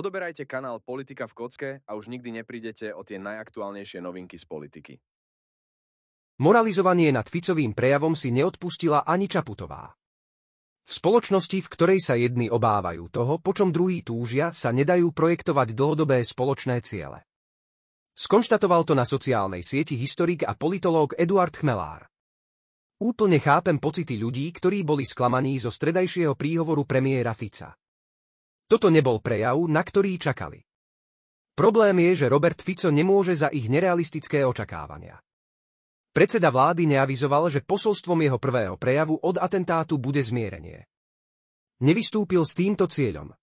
Odoberajte kanál Politika v kocke a už nikdy neprídete o tie najaktuálnejšie novinky z politiky. Moralizovanie nad Ficovým prejavom si neodpustila ani Čaputová. V spoločnosti, v ktorej sa jedni obávajú toho, po čom druhí túžia, sa nedajú projektovať dlhodobé spoločné ciele. Skonštatoval to na sociálnej sieti historik a politológ Eduard Chmelár. Úplne chápem pocity ľudí, ktorí boli sklamaní zo stredajšieho príhovoru premiéra Fica. Toto nebol prejav, na ktorý čakali. Problém je, že Robert Fico nemôže za ich nerealistické očakávania. Predseda vlády neavizoval, že posolstvom jeho prvého prejavu od atentátu bude zmierenie. Nevystúpil s týmto cieľom.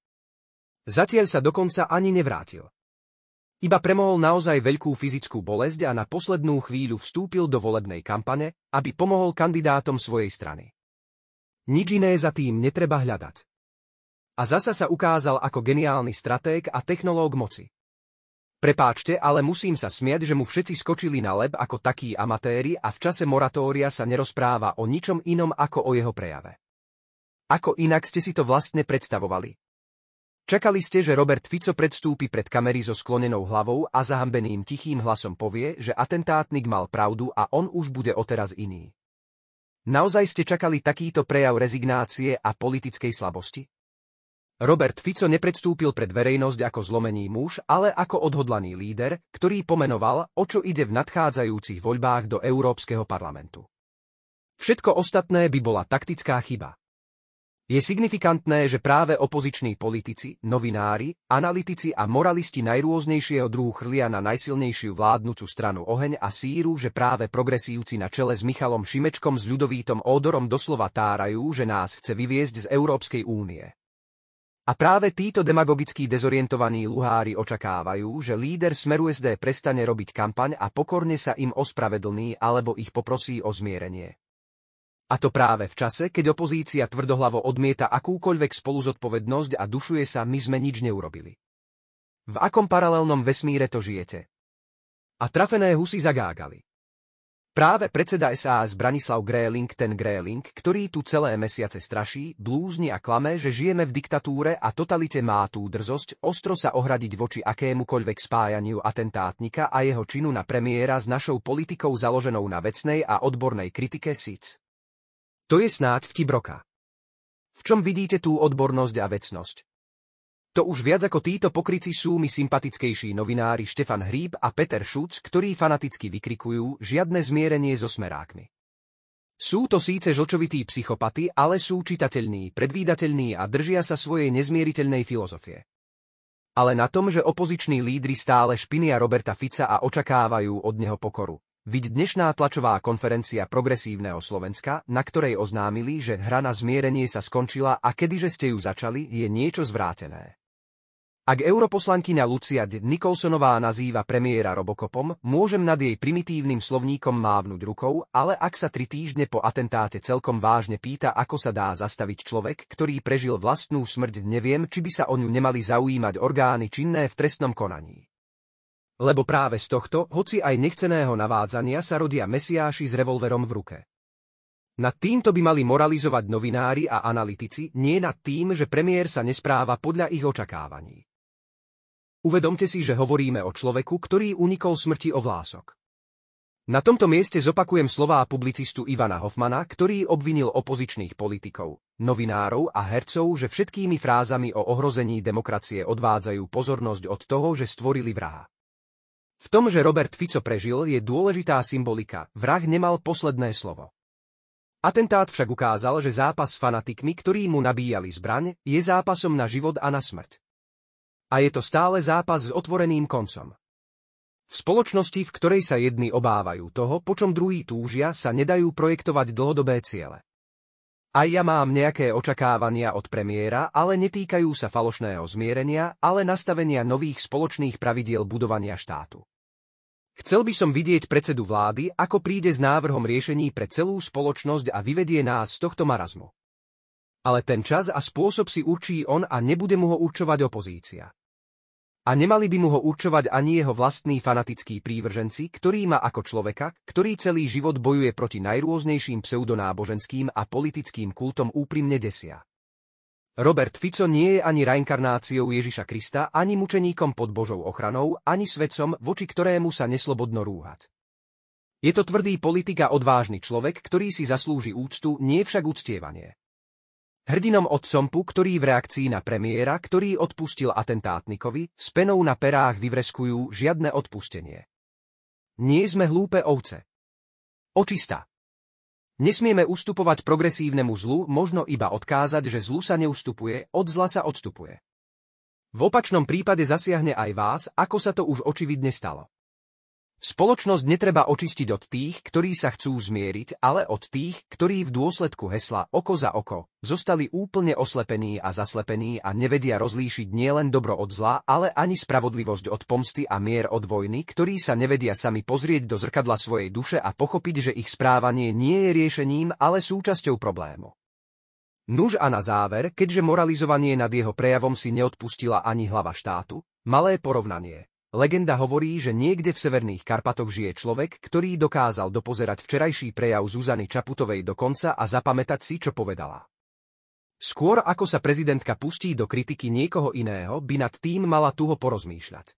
Zatiaľ sa dokonca ani nevrátil. Iba premohol naozaj veľkú fyzickú bolesť a na poslednú chvíľu vstúpil do volebnej kampane, aby pomohol kandidátom svojej strany. Nič iné za tým netreba hľadať a zasa sa ukázal ako geniálny stratég a technológ moci. Prepáčte, ale musím sa smiať, že mu všetci skočili na leb ako takí amatéri a v čase moratória sa nerozpráva o ničom inom ako o jeho prejave. Ako inak ste si to vlastne predstavovali? Čakali ste, že Robert Fico predstúpi pred kamery so sklonenou hlavou a zahambeným tichým hlasom povie, že atentátnik mal pravdu a on už bude oteraz iný. Naozaj ste čakali takýto prejav rezignácie a politickej slabosti? Robert Fico nepredstúpil pred verejnosť ako zlomený muž, ale ako odhodlaný líder, ktorý pomenoval, o čo ide v nadchádzajúcich voľbách do Európskeho parlamentu. Všetko ostatné by bola taktická chyba. Je signifikantné, že práve opoziční politici, novinári, analytici a moralisti najrôznejšieho druhu chrlia na najsilnejšiu vládnucu stranu oheň a síru, že práve progresívci na čele s Michalom Šimečkom s ľudovítom Ódorom doslova tárajú, že nás chce vyviezť z Európskej únie. A práve títo demagogicky dezorientovaní luhári očakávajú, že líder Smeru SD prestane robiť kampaň a pokorne sa im ospravedlní alebo ich poprosí o zmierenie. A to práve v čase, keď opozícia tvrdohlavo odmieta akúkoľvek spoluzodpovednosť a dušuje sa my sme nič neurobili. V akom paralelnom vesmíre to žijete? A trafené husy zagágali. Práve predseda SAS Branislav Gréling ten Gréling, ktorý tu celé mesiace straší, blúzni a klame, že žijeme v diktatúre a totalite má tú drzosť ostro sa ohradiť voči akémukoľvek spájaniu atentátnika a jeho činu na premiéra s našou politikou založenou na vecnej a odbornej kritike SIC. To je snáď vtibroka. V čom vidíte tú odbornosť a vecnosť? To už viac ako títo pokryci sú mi sympatickejší novinári Štefan Hríb a Peter Šúc, ktorí fanaticky vykrikujú žiadne zmierenie so smerákmi. Sú to síce žlčovití psychopaty, ale sú čitateľní, predvídateľní a držia sa svojej nezmieriteľnej filozofie. Ale na tom, že opoziční lídry stále špinia Roberta Fica a očakávajú od neho pokoru. Vid dnešná tlačová konferencia Progresívneho Slovenska, na ktorej oznámili, že hra na zmierenie sa skončila a kedyže ste ju začali, je niečo zvrátené. Ak europoslankyňa Lucia D. Nikolsonová nazýva premiéra Robokopom, môžem nad jej primitívnym slovníkom mávnuť rukou, ale ak sa tri týždne po atentáte celkom vážne pýta, ako sa dá zastaviť človek, ktorý prežil vlastnú smrť, neviem, či by sa o ňu nemali zaujímať orgány činné v trestnom konaní. Lebo práve z tohto, hoci aj nechceného navádzania, sa rodia mesiáši s revolverom v ruke. Nad týmto by mali moralizovať novinári a analytici, nie nad tým, že premiér sa nespráva podľa ich očakávaní. Uvedomte si, že hovoríme o človeku, ktorý unikol smrti o vlások. Na tomto mieste zopakujem slová publicistu Ivana Hoffmana, ktorý obvinil opozičných politikov, novinárov a hercov, že všetkými frázami o ohrození demokracie odvádzajú pozornosť od toho, že stvorili vraha. V tom, že Robert Fico prežil, je dôležitá symbolika, vrah nemal posledné slovo. Atentát však ukázal, že zápas s fanatikmi, ktorí mu nabíjali zbraň, je zápasom na život a na smrť. A je to stále zápas s otvoreným koncom. V spoločnosti, v ktorej sa jedni obávajú toho, po čom druhí túžia, sa nedajú projektovať dlhodobé ciele. Aj ja mám nejaké očakávania od premiéra, ale netýkajú sa falošného zmierenia, ale nastavenia nových spoločných pravidiel budovania štátu. Chcel by som vidieť predsedu vlády, ako príde s návrhom riešení pre celú spoločnosť a vyvedie nás z tohto marazmu ale ten čas a spôsob si určí on a nebude mu ho určovať opozícia. A nemali by mu ho určovať ani jeho vlastní fanatickí prívrženci, ktorý má ako človeka, ktorý celý život bojuje proti najrôznejším pseudonáboženským a politickým kultom úprimne desia. Robert Fico nie je ani reinkarnáciou Ježiša Krista, ani mučeníkom pod Božou ochranou, ani svedcom, voči ktorému sa neslobodno rúhať. Je to tvrdý politika odvážny človek, ktorý si zaslúži úctu, nie však úctievanie. Hrdinom od Sompu, ktorý v reakcii na premiéra, ktorý odpustil atentátnikovi, s penou na perách vyvreskujú žiadne odpustenie. Nie sme hlúpe ovce. Očista. Nesmieme ustupovať progresívnemu zlu, možno iba odkázať, že zlu sa neustupuje, od zla sa odstupuje. V opačnom prípade zasiahne aj vás, ako sa to už očividne stalo. Spoločnosť netreba očistiť od tých, ktorí sa chcú zmieriť, ale od tých, ktorí v dôsledku hesla oko za oko zostali úplne oslepení a zaslepení a nevedia rozlíšiť nielen dobro od zla, ale ani spravodlivosť od pomsty a mier od vojny, ktorí sa nevedia sami pozrieť do zrkadla svojej duše a pochopiť, že ich správanie nie je riešením, ale súčasťou problému. Nuž a na záver, keďže moralizovanie nad jeho prejavom si neodpustila ani hlava štátu, malé porovnanie. Legenda hovorí, že niekde v severných Karpatoch žije človek, ktorý dokázal dopozerať včerajší prejav Zuzany Čaputovej do konca a zapamätať si, čo povedala. Skôr ako sa prezidentka pustí do kritiky niekoho iného, by nad tým mala tuho porozmýšľať.